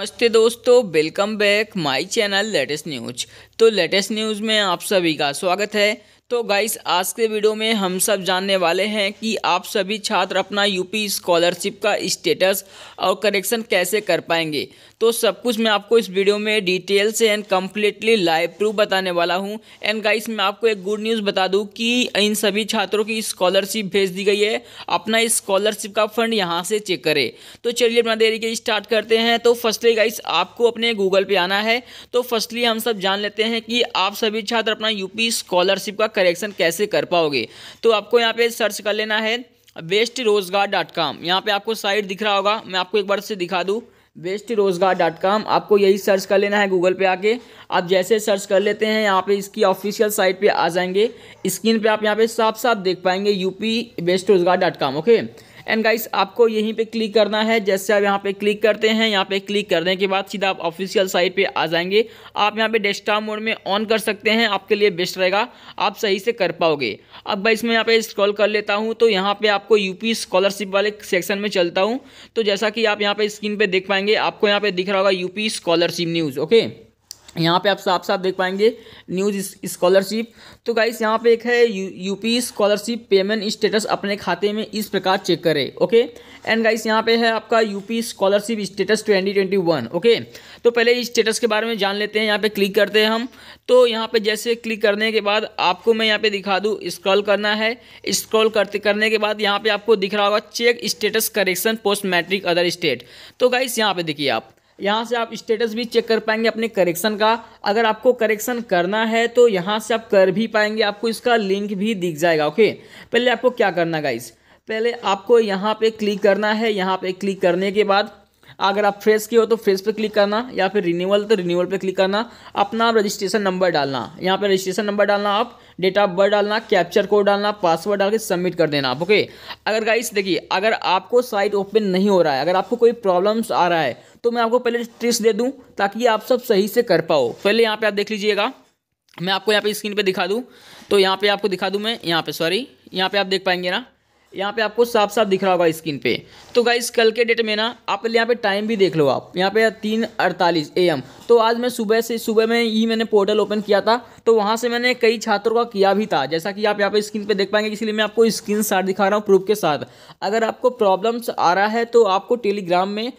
नमस्ते दोस्तों welcome back my channel latest news तो लेटेस्ट न्यूज़ में आप सभी का स्वागत है तो गाइस आज के वीडियो में हम सब जानने वाले हैं कि आप सभी छात्र अपना यूपी स्कॉलरशिप का स्टेटस और करेक्शन कैसे कर पाएंगे तो सब कुछ मैं आपको इस वीडियो में डिटेल से एंड कम्प्लीटली लाइव प्रूफ बताने वाला हूं एंड गाइस मैं आपको एक गुड न्यूज़ बता दूं कि इन सभी छात्रों की स्कॉलरशिप भेज दी गई है अपना स्कॉलरशिप का फंड यहाँ से चेक करें तो चलिए अपना देरी के स्टार्ट करते हैं तो फर्स्टली गाइस आपको अपने गूगल पर आना है तो फर्स्टली हम सब जान लेते हैं कि आप सभी छात्र अपना यूपी स्कॉलरशिप का करेक्शन कैसे कर पाओगे तो आपको यहाँ पे सर्च कर लेना है वेस्ट रोजगार डॉट कॉम यहाँ पर आपको साइट दिख रहा होगा मैं आपको एक बार से दिखा दूँ वेस्ट रोजगार डॉट कॉम आपको यही सर्च कर लेना है गूगल पे आके आप जैसे सर्च कर लेते हैं यहाँ पे इसकी ऑफिशियल साइट पे आ जाएंगे स्क्रीन पे आप यहाँ पे साफ साफ देख पाएंगे UP west Rojgar dot com okay and guys आपको यहीं पे क्लिक करना है जैसे आप यहाँ पे क्लिक करते हैं यहाँ पे क्लिक करने के बाद सीधा आप ऑफिशियल साइट पे आ जाएंगे आप यहाँ पे डेस्कटॉप मोड में ऑन कर सकते हैं आपके लिए बेस्ट रहेगा आप सही से कर पाओगे अब गाइस मैं यहाँ पे स्क्रॉल कर लेता हूँ तो यहाँ पे आपको यूपी स्कॉलरशिप वाले सेक्शन में चलता हूँ तो जैसा कि आप यहाँ पे स्क्रीन पर देख पाएंगे आपको यहाँ पे दिख रहा होगा यूपी स्कॉलरशिप न्यूज़ ओके यहाँ पे आप साफ साफ देख पाएंगे न्यूज स्कॉलरशिप तो गाइस यहाँ पे एक है यूपी स्कॉलरशिप पेमेंट स्टेटस अपने खाते में इस प्रकार चेक करें ओके एंड गाइस यहाँ पे है आपका यूपी स्कॉलरशिप स्टेटस 2021 ओके तो पहले स्टेटस के बारे में जान लेते हैं यहाँ पे क्लिक करते हैं हम तो यहाँ पे जैसे क्लिक करने के बाद आपको मैं यहाँ पे दिखा दूँ स्क्रॉल करना है स्क्रॉल करते करने के बाद यहाँ पर आपको दिख रहा होगा check status correction post matric other state तो गाइस यहाँ पर देखिए आप यहाँ से आप स्टेटस भी चेक कर पाएंगे अपने करेक्शन का अगर आपको करेक्शन करना है तो यहाँ से आप कर भी पाएंगे आपको इसका लिंक भी दिख जाएगा ओके पहले आपको क्या करना गाइज पहले आपको यहाँ पे क्लिक करना है यहाँ पे क्लिक करने के बाद अगर आप फ्रेश के हो तो फ्रेश पे क्लिक करना या फिर रिन्यूअल तो रिन्यूअल पे क्लिक करना अपना रजिस्ट्रेशन नंबर डालना यहाँ पे रजिस्ट्रेशन नंबर डालना आप डेट ऑफ बर्थ डालना कैप्चर कोड डालना पासवर्ड डाल के सबमिट कर देना आप ओके अगर गाइस देखिए अगर आपको साइट ओपन नहीं हो रहा है अगर आपको कोई प्रॉब्लम्स आ रहा है तो मैं आपको पहले ट्रिक्स दे दूँ ताकि आप सब सही से कर पाओ पहले यहाँ पर आप देख लीजिएगा मैं आपको यहाँ पे स्क्रीन पे दिखा दूँ तो यहाँ पे आपको दिखा दूँ मैं यहाँ पे सॉरी यहाँ पे आप देख पाएंगे ना यहाँ पे आपको साफ साफ दिख रहा होगा स्क्रीन पे तो गाइस कल के डेट में ना आप यहाँ पे टाइम भी देख लो आप यहाँ पे तीन अड़तालीस ए तो आज मैं सुबह से सुबह में ही मैंने पोर्टल ओपन किया था तो वहाँ से मैंने कई छात्रों का किया भी था जैसा कि आप यहाँ पे स्क्रीन पे देख पाएंगे इसलिए मैं आपको स्क्रीन शार्ट दिखा रहा हूँ प्रूफ के साथ अगर आपको प्रॉब्लम्स आ रहा है तो आपको टेलीग्राम में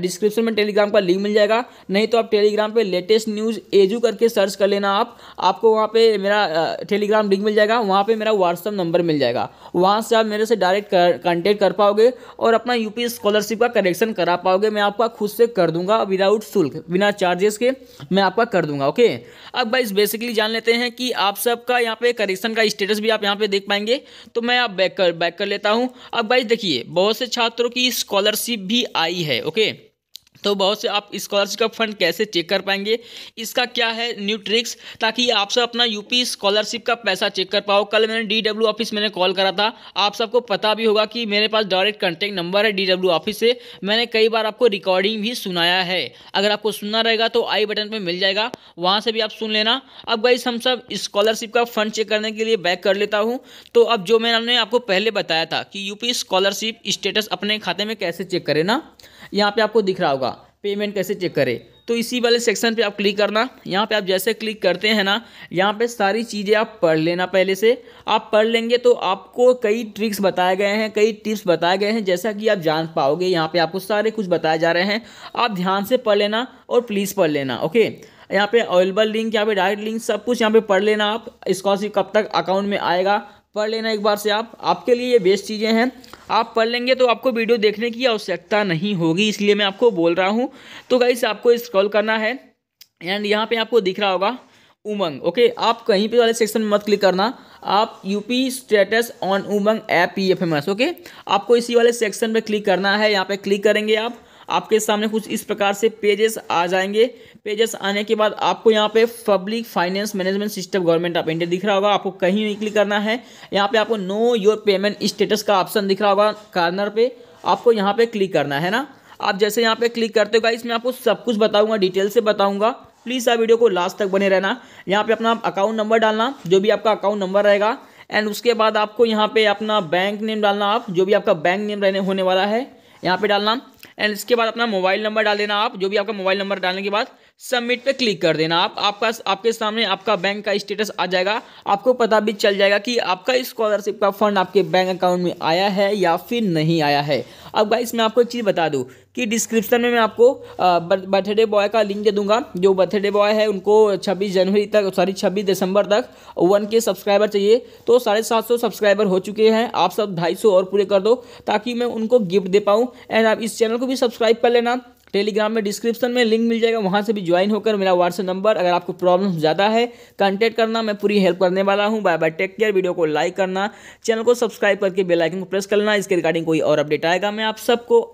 डिस्क्रिप्शन में टेलीग्राम का लिंक मिल जाएगा नहीं तो आप टेलीग्राम पर लेटेस्ट न्यूज़ एजू करके सर्च कर लेना आप आपको वहाँ पर मेरा टेलीग्राम लिंक मिल जाएगा वहाँ पर मेरा व्हाट्सअप नंबर मिल जाएगा वहाँ से आप मेरे से डायरेक्ट कॉन्टेक्ट कर पाओगे और अपना यूपी स्कॉलरशिप का करेक्शन करा पाओगे मैं आपका खुद से कर दूंगा विदाउट शुल्क बिना चार्जेस के मैं आपका कर दूंगा ओके अब बाइस बेसिकली जान लेते हैं कि आप सबका यहाँ पे करेक्शन का स्टेटस भी आप यहाँ पे देख पाएंगे तो मैं आप बैक कर बैक कर लेता हूँ अब गाइज देखिए बहुत से छात्रों की स्कॉलरशिप भी आई है ओके तो बहुत से आप स्कॉलरशिप का फंड कैसे चेक कर पाएंगे इसका क्या है न्यू ट्रिक्स ताकि आप सब अपना यूपी स्कॉलरशिप का पैसा चेक कर पाओ कल मैंने डीडब्ल्यू ऑफिस मैंने कॉल करा था आप सबको पता भी होगा कि मेरे पास डायरेक्ट कॉन्टैक्ट नंबर है डीडब्ल्यू ऑफिस से मैंने कई बार आपको रिकॉर्डिंग भी सुनाया है अगर आपको सुनना रहेगा तो आई बटन पर मिल जाएगा वहाँ से भी आप सुन लेना अब गाइस हम सब स्कॉलरशिप का फंड चेक करने के लिए बैक कर लेता हूँ तो अब जो मैंने आपको पहले बताया था कि यूपी स्कॉलरशिप स्टेटस अपने खाते में कैसे चेक करें ना यहाँ पे आपको दिख रहा होगा पेमेंट कैसे चेक करें तो इसी वाले सेक्शन पे आप क्लिक करना यहाँ पे आप जैसे क्लिक करते हैं ना यहाँ पे सारी चीज़ें आप पढ़ लेना पहले से आप पढ़ लेंगे तो आपको कई ट्रिक्स बताए गए हैं कई टिप्स बताए गए हैं जैसा कि आप जान पाओगे यहाँ पे आपको सारे कुछ बताए जा रहे हैं आप ध्यान से पढ़ लेना और प्लीज़ पढ़ लेना ओके यहाँ पे अवेलेबल लिंक यहाँ पे डायरेक्ट लिंक सब कुछ यहाँ पे पढ़ लेना आप स्कॉलरशिप कब तक अकाउंट में आएगा पढ़ लेना एक बार से आप आपके लिए ये बेस्ट चीज़ें हैं आप पढ़ लेंगे तो आपको वीडियो देखने की आवश्यकता नहीं होगी इसलिए मैं आपको बोल रहा हूँ तो गाइस आपको स्क्रॉल करना है एंड यहाँ पे आपको दिख रहा होगा उमंग ओके आप कहीं पे वाले सेक्शन में मत क्लिक करना आप UP status on Umang app P F M S okay आपको इसी वाले सेक्शन पर क्लिक करना है यहाँ पर क्लिक करेंगे आप आपके सामने कुछ इस प्रकार से पेजेस आ जाएंगे पेजेस आने के बाद आपको यहाँ पे public finance management system government of India दिख रहा होगा आपको कहीं नहीं क्लिक करना है यहाँ पे आपको नो योर पेमेंट स्टेटस का ऑप्शन दिख रहा होगा कार्नर पे आपको यहाँ पे क्लिक करना है ना आप जैसे यहाँ पे क्लिक करते हो इसमें आपको सब कुछ बताऊंगा डिटेल से बताऊंगा प्लीज़ आप वीडियो को लास्ट तक बने रहना यहाँ पे अपना अकाउंट नंबर डालना जो भी आपका अकाउंट नंबर रहेगा एंड उसके बाद आपको यहाँ पे अपना बैंक नेम डालना आप जो भी आपका बैंक नेम रहने होने वाला है यहाँ पे डालना एंड इसके बाद अपना मोबाइल नंबर डाल देना आप जो भी आपका मोबाइल नंबर डालने के बाद सबमिट पे क्लिक कर देना आप आपका आपके सामने आपका बैंक का स्टेटस आ जाएगा आपको पता भी चल जाएगा कि आपका स्कॉलरशिप का फंड आपके बैंक अकाउंट में आया है या फिर नहीं आया है अब भाई मैं आपको एक चीज़ बता दूँ कि डिस्क्रिप्शन में मैं आपको बर्थडे बॉय का लिंक दे दूंगा जो बर्थडे बॉय है उनको 26 जनवरी तक सॉरी 26 दिसंबर तक वन के सब्सक्राइबर चाहिए तो साढ़े सात सौ सब्सक्राइबर हो चुके हैं आप सब ढाई सौ और पूरे कर दो ताकि मैं उनको गिफ्ट दे पाऊँ एंड आप इस चैनल चैनल को भी सब्सक्राइब कर लेना टेलीग्राम में डिस्क्रिप्शन में लिंक मिल जाएगा वहाँ से भी ज्वाइन होकर मेरा व्हाट्सएप नंबर अगर आपको प्रॉब्लम ज़्यादा है कांटेक्ट करना मैं पूरी हेल्प करने वाला हूँ bye bye take care video को लाइक करना चैनल को सब्सक्राइब करके बेलाइकन को प्रेस करना इसके रिगार्डिंग कोई और अपडेट आएगा मैं आप सबको